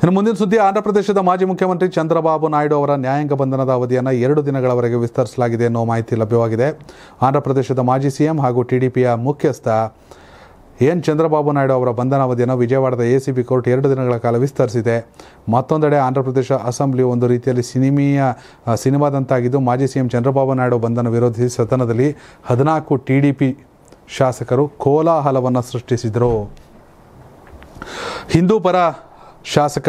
ಇನ್ನು ಮುಂದಿನ ಸುದ್ದಿ ಆಂಧ್ರಪ್ರದೇಶದ ಮಾಜಿ ಮುಖ್ಯಮಂತ್ರಿ ಚಂದ್ರಬಾಬು ನಾಯ್ಡು ಅವರ ನ್ಯಾಯಾಂಗ ಬಂಧನದ ಅವಧಿಯನ್ನು ಎರಡು ದಿನಗಳವರೆಗೆ ವಿಸ್ತರಿಸಲಾಗಿದೆ ಎನ್ನುವ ಮಾಹಿತಿ ಲಭ್ಯವಾಗಿದೆ ಆಂಧ್ರಪ್ರದೇಶದ ಮಾಜಿ ಸಿಎಂ ಹಾಗೂ ಟಿಡಿಪಿಯ ಮುಖ್ಯಸ್ಥ ಎನ್ ಚಂದ್ರಬಾಬು ನಾಯ್ಡು ಅವರ ಅವಧಿಯನ್ನು ವಿಜಯವಾಡದ ಎಸಿಬಿ ಕೋರ್ಟ್ ಎರಡು ದಿನಗಳ ಕಾಲ ವಿಸ್ತರಿಸಿದೆ ಮತ್ತೊಂದೆಡೆ ಆಂಧ್ರಪ್ರದೇಶ ಅಸೆಂಬ್ಲಿ ಒಂದು ರೀತಿಯಲ್ಲಿ ಸಿನಿಮೀಯ ಸಿನಿಮಾದಂತಾಗಿದ್ದು ಮಾಜಿ ಸಿಎಂ ಚಂದ್ರಬಾಬು ನಾಯ್ಡು ಬಂಧನ ವಿರೋಧಿಸಿ ಸದನದಲ್ಲಿ ಹದಿನಾಲ್ಕು ಟಿಡಿಪಿ ಶಾಸಕರು ಕೋಲಾಹಲವನ್ನು ಸೃಷ್ಟಿಸಿದರು ಹಿಂದೂ ಪರ ಶಾಸಕ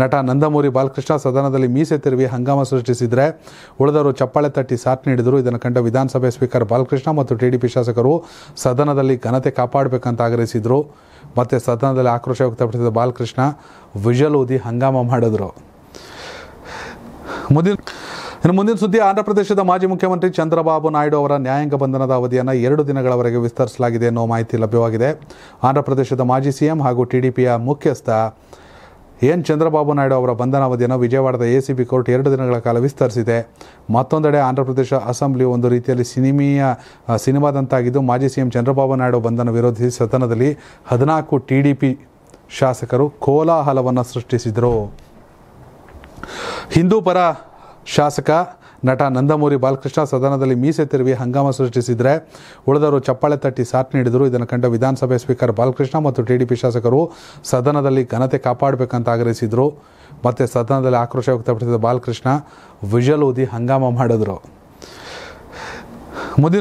ನಟ ನಂದಮೂರಿ ಬಾಲಕೃಷ್ಣ ಸದನದಲ್ಲಿ ಮೀಸೆ ತಿರುವಿ ಹಂಗಾಮ ಸೃಷ್ಟಿಸಿದರೆ ಉಳಿದವರು ಚಪ್ಪಾಳೆ ತಟ್ಟಿ ಸಾಥ್ ನೀಡಿದರು ಇದನ್ನು ಕಂಡ ವಿಧಾನಸಭೆ ಸ್ಪೀಕರ್ ಬಾಲಕೃಷ್ಣ ಮತ್ತು ಟಿಡಿಪಿ ಶಾಸಕರು ಸದನದಲ್ಲಿ ಘನತೆ ಕಾಪಾಡಬೇಕಂತ ಆಗ್ರಹಿಸಿದರು ಮತ್ತು ಸದನದಲ್ಲಿ ಆಕ್ರೋಶ ವ್ಯಕ್ತಪಡಿಸಿದ ಬಾಲಕೃಷ್ಣ ವಿಜಲ್ ಊದಿ ಹಂಗಾಮ ಮಾಡಿದರು ಮುಂದಿನ ಇನ್ನು ಮುಂದಿನ ಸುದ್ದಿ ಆಂಧ್ರಪ್ರದೇಶದ ಮಾಜಿ ಮುಖ್ಯಮಂತ್ರಿ ಚಂದ್ರಬಾಬು ನಾಯ್ಡು ಅವರ ನ್ಯಾಯಾಂಗ ಬಂಧನದ ಅವಧಿಯನ್ನು ಎರಡು ದಿನಗಳವರೆಗೆ ವಿಸ್ತರಿಸಲಾಗಿದೆ ಎನ್ನುವ ಮಾಹಿತಿ ಲಭ್ಯವಾಗಿದೆ ಆಂಧ್ರಪ್ರದೇಶದ ಮಾಜಿ ಸಿಎಂ ಹಾಗೂ ಟಿಡಿಪಿಯ ಮುಖ್ಯಸ್ಥ ಏನ್ ಚಂದ್ರಬಾಬು ನಾಯ್ಡು ಅವರ ಬಂಧನ ಅವಧಿಯನ್ನು ವಿಜಯವಾಡದ ಎ ಸಿ ಬಿ ಕೋರ್ಟ್ ಎರಡು ದಿನಗಳ ಕಾಲ ವಿಸ್ತರಿಸಿದೆ ಮತ್ತೊಂದೆಡೆ ಆಂಧ್ರಪ್ರದೇಶ ಅಸೆಂಬ್ಲಿ ಒಂದು ರೀತಿಯಲ್ಲಿ ಸಿನಿಮೀಯ ಸಿನಿಮಾದಂತಾಗಿದ್ದು ಮಾಜಿ ಸಿಎಂ ಚಂದ್ರಬಾಬು ನಾಯ್ಡು ಬಂಧನ ವಿರೋಧಿಸಿ ಸದನದಲ್ಲಿ ಹದಿನಾಲ್ಕು ಟಿ ಡಿ ಪಿ ಶಾಸಕರು ಕೋಲಾಹಲವನ್ನು ಸೃಷ್ಟಿಸಿದರು ಹಿಂದೂ ಪರ ಶಾಸಕ ನಟ ನಂದಮೂರಿ ಬಾಲಕೃಷ್ಣ ಸದನದಲ್ಲಿ ಮೀಸೆ ತಿರುವಿ ಹಂಗಾಮ ಸೃಷ್ಟಿಸಿದರೆ ಉಳಿದವರು ಚಪ್ಪಾಳೆ ತಟ್ಟಿ ಸಾಥ್ ನೀಡಿದರು ಇದನ್ನು ಕಂಡ ವಿಧಾನಸಭೆ ಸ್ಪೀಕರ್ ಬಾಲಕೃಷ್ಣ ಮತ್ತು ಟಿಡಿಪಿ ಶಾಸಕರು ಸದನದಲ್ಲಿ ಘನತೆ ಕಾಪಾಡಬೇಕಂತ ಆಗ್ರಹಿಸಿದರು ಮತ್ತು ಸದನದಲ್ಲಿ ಆಕ್ರೋಶ ವ್ಯಕ್ತಪಡಿಸಿದ ಬಾಲಕೃಷ್ಣ ವಿಜಲ್ ಊದಿ ಹಂಗಾಮ ಮಾಡಿದ್ರು ಮುಂದಿನ